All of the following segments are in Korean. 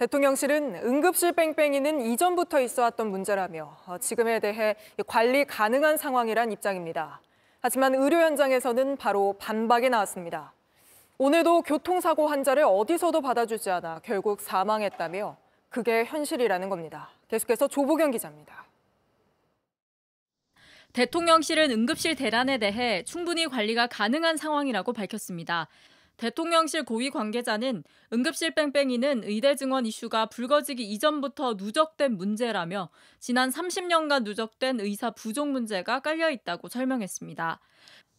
대통령실은 응급실 뺑뺑이는 이전부터 있어 왔던 문제라며 어, 지금에 대해 관리 가능한 상황이란 입장입니다. 하지만 의료 현장에서는 바로 반박이 나왔습니다. 오늘도 교통사고 환자를 어디서도 받아주지 않아 결국 사망했다며 그게 현실이라는 겁니다. 계속해서 조보경 기자입니다. 대통령실은 응급실 대란에 대해 충분히 관리가 가능한 상황이라고 밝혔습니다. 대통령실 고위 관계자는 응급실 뺑뺑이는 의대 증원 이슈가 불거지기 이전부터 누적된 문제라며 지난 30년간 누적된 의사 부족 문제가 깔려 있다고 설명했습니다.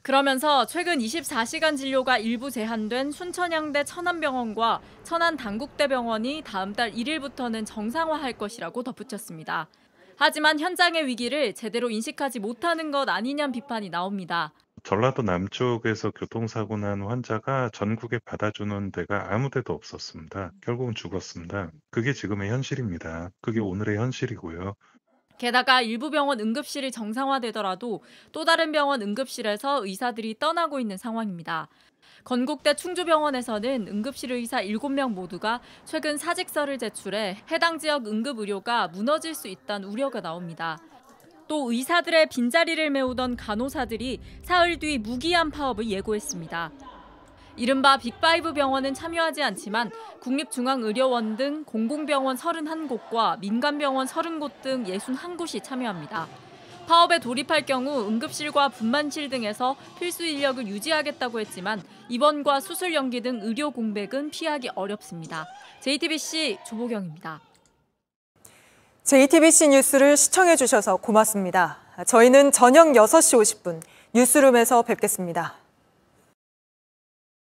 그러면서 최근 24시간 진료가 일부 제한된 순천향대 천안병원과 천안당국대병원이 다음 달 1일부터는 정상화할 것이라고 덧붙였습니다. 하지만 현장의 위기를 제대로 인식하지 못하는 것 아니냐는 비판이 나옵니다. 전라도 남쪽에서 교통사고 난 환자가 전국에 받아주는 데가 아무 데도 없었습니다. 결국은 죽었습니다. 그게 지금의 현실입니다. 그게 오늘의 현실이고요. 게다가 일부 병원 응급실이 정상화되더라도 또 다른 병원 응급실에서 의사들이 떠나고 있는 상황입니다. 건국대 충주병원에서는 응급실 의사 7명 모두가 최근 사직서를 제출해 해당 지역 응급의료가 무너질 수 있다는 우려가 나옵니다. 또 의사들의 빈자리를 메우던 간호사들이 사흘 뒤 무기한 파업을 예고했습니다. 이른바 빅5 병원은 참여하지 않지만 국립중앙의료원 등 공공병원 31곳과 민간병원 30곳 등 61곳이 참여합니다. 파업에 돌입할 경우 응급실과 분만실 등에서 필수 인력을 유지하겠다고 했지만 입원과 수술 연기 등 의료 공백은 피하기 어렵습니다. JTBC 조보경입니다. JTBC 뉴스를 시청해 주셔서 고맙습니다. 저희는 저녁 6시 50분 뉴스룸에서 뵙겠습니다.